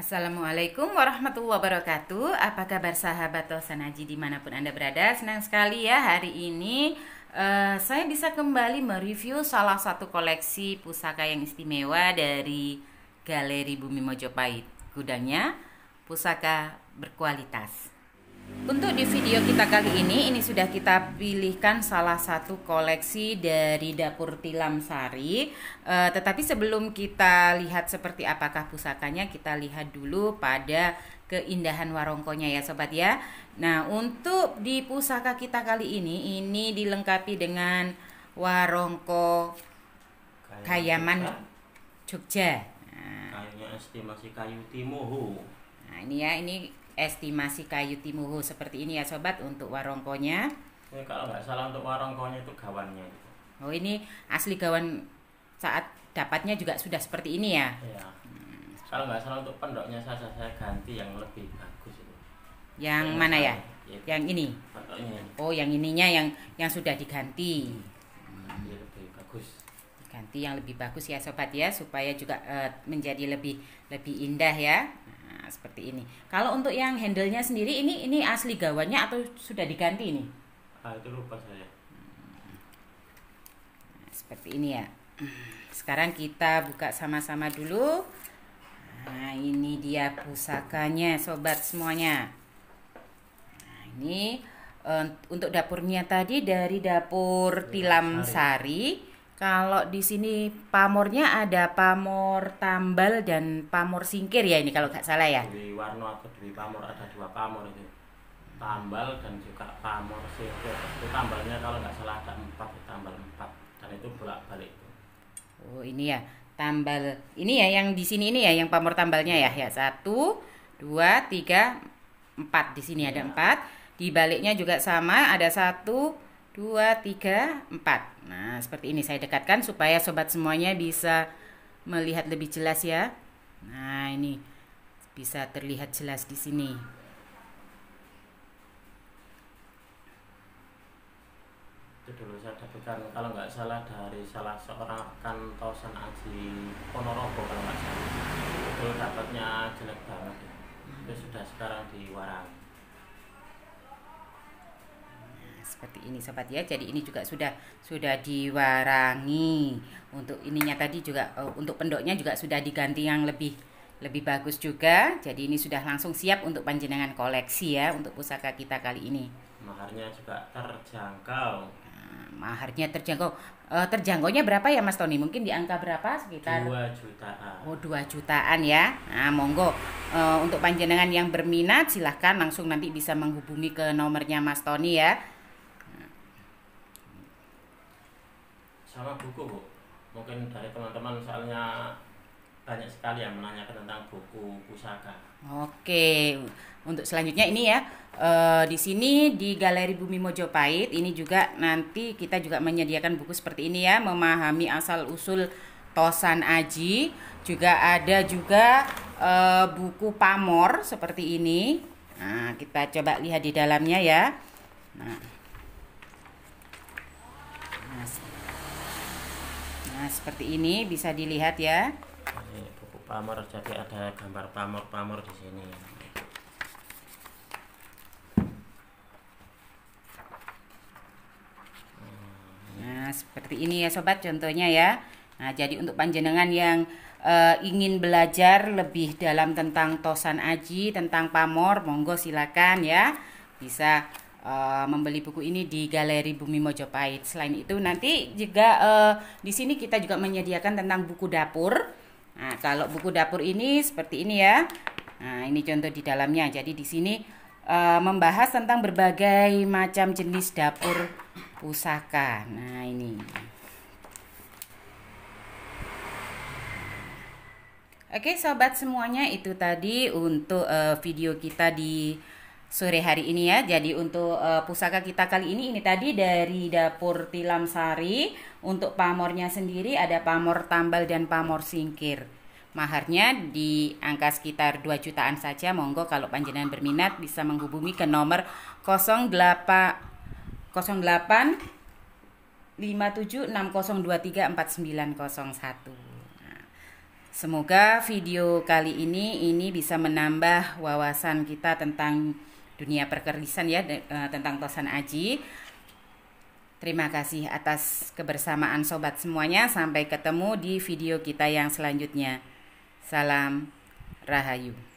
Assalamualaikum warahmatullahi wabarakatuh Apa kabar sahabat Tosan Haji dimanapun Anda berada Senang sekali ya hari ini uh, Saya bisa kembali mereview salah satu koleksi pusaka yang istimewa dari Galeri Bumi Mojopahit Gudangnya pusaka berkualitas untuk di video kita kali ini, ini sudah kita pilihkan salah satu koleksi dari dapur tilam sari. E, tetapi sebelum kita lihat seperti apakah pusakanya, kita lihat dulu pada keindahan warongkonya ya sobat ya. Nah untuk di pusaka kita kali ini, ini dilengkapi dengan warongko Kayaman Jogja. Nah. Kayunya estimasi kayu timoho. Nah ini ya, ini estimasi kayu timuhu seperti ini ya sobat untuk warongkonya. Ini kalau nggak salah untuk warongkonya itu gawannya. Oh ini asli gawan saat dapatnya juga sudah seperti ini ya. Ya Hmm. Kalau nggak salah untuk pendoknya saya, saya ganti yang lebih bagus itu. Yang, yang mana ya? Itu. Iya. Yang ini. Pendoknya. Oh yang ininya yang yang sudah diganti. Hmm. Yang lebih bagus. Diganti yang lebih bagus ya sobat ya supaya juga uh, menjadi lebih lebih indah ya seperti ini. Kalau untuk yang handlenya sendiri ini ini asli gawannya atau sudah diganti ini? Ah, itu lupa saya. Nah, seperti ini ya. Sekarang kita buka sama-sama dulu. Nah, ini dia pusakanya sobat semuanya. Nah, ini eh, untuk dapurnya tadi dari dapur iya, Tilam Sari kalau di sini pamornya ada pamor tambal dan pamor singkir ya ini kalau nggak salah ya. Di Warno atau di pamor ada dua pamor itu. Tambal dan juga pamor singkir. Itu tambalnya kalau nggak salah ada empat, tambal empat. Dan itu bolak-balik. Oh ini ya tambal. Ini ya yang di sini ini ya yang pamor tambalnya ya iya. ya satu, dua, tiga, empat di sini ya. ada iya. empat. Di baliknya juga sama ada satu, 2, 3, 4. Nah, seperti ini saya dekatkan supaya sobat semuanya bisa melihat lebih jelas ya. Nah, ini bisa terlihat jelas di sini. Itu dulu saya dapatkan kalau nggak salah dari salah seorang kantosan Aji Ponorogo kalau nggak salah. Itu dapatnya jelek banget ya. Itu sudah sekarang diwarangi seperti ini sobat ya jadi ini juga sudah sudah diwarangi untuk ininya tadi juga uh, untuk pendoknya juga sudah diganti yang lebih lebih bagus juga jadi ini sudah langsung siap untuk panjenengan koleksi ya untuk pusaka kita kali ini maharnya juga terjangkau nah, maharnya terjangkau uh, terjangkaunya berapa ya Mas Tony mungkin di angka berapa sekitar 2 jutaan oh 2 jutaan ya nah monggo uh, untuk panjenengan yang berminat silahkan langsung nanti bisa menghubungi ke nomornya Mas Tony ya sama buku bu mungkin dari teman-teman soalnya banyak sekali yang menanyakan tentang buku pusaka. Oke, untuk selanjutnya ini ya e, di sini di Galeri Bumi Mojopahit ini juga nanti kita juga menyediakan buku seperti ini ya memahami asal usul Tosan Aji juga ada juga e, buku pamor seperti ini. Nah, kita coba lihat di dalamnya ya. Nah. Nah, seperti ini bisa dilihat ya. Ini buku pamor jadi ada gambar pamor-pamor di sini. Nah, seperti ini ya sobat contohnya ya. Nah, jadi untuk panjenengan yang e, ingin belajar lebih dalam tentang tosan aji, tentang pamor, monggo silakan ya. Bisa uh, membeli buku ini di Galeri Bumi Mojopahit. Selain itu nanti juga uh, di sini kita juga menyediakan tentang buku dapur. Nah, kalau buku dapur ini seperti ini ya. Nah, ini contoh di dalamnya. Jadi di sini uh, membahas tentang berbagai macam jenis dapur pusaka. Nah, ini. Oke, sobat semuanya, itu tadi untuk uh, video kita di sore hari ini ya. Jadi untuk uh, pusaka kita kali ini ini tadi dari dapur tilam sari. Untuk pamornya sendiri ada pamor tambal dan pamor singkir. Maharnya di angka sekitar 2 jutaan saja. Monggo kalau panjenengan berminat bisa menghubungi ke nomor 08 08 5760234901. Semoga video kali ini ini bisa menambah wawasan kita tentang dunia perkerisan ya de, uh, tentang Tosan Aji. Terima kasih atas kebersamaan sobat semuanya. Sampai ketemu di video kita yang selanjutnya. Salam Rahayu.